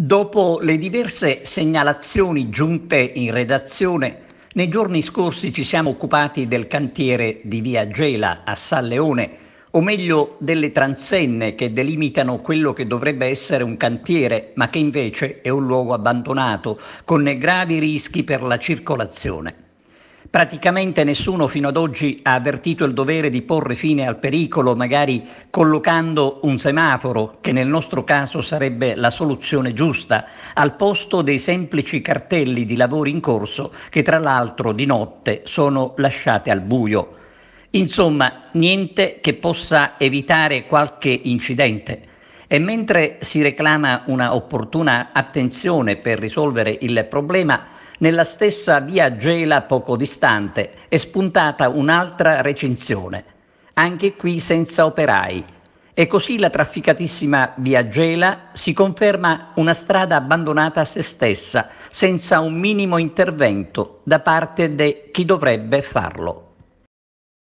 Dopo le diverse segnalazioni giunte in redazione, nei giorni scorsi ci siamo occupati del cantiere di Via Gela a San Leone, o meglio delle transenne che delimitano quello che dovrebbe essere un cantiere, ma che invece è un luogo abbandonato, con gravi rischi per la circolazione. Praticamente nessuno fino ad oggi ha avvertito il dovere di porre fine al pericolo, magari collocando un semaforo, che nel nostro caso sarebbe la soluzione giusta, al posto dei semplici cartelli di lavori in corso che tra l'altro di notte sono lasciate al buio. Insomma, niente che possa evitare qualche incidente. E mentre si reclama una opportuna attenzione per risolvere il problema, nella stessa via Gela poco distante è spuntata un'altra recinzione, anche qui senza operai. E così la trafficatissima via Gela si conferma una strada abbandonata a se stessa, senza un minimo intervento da parte di chi dovrebbe farlo.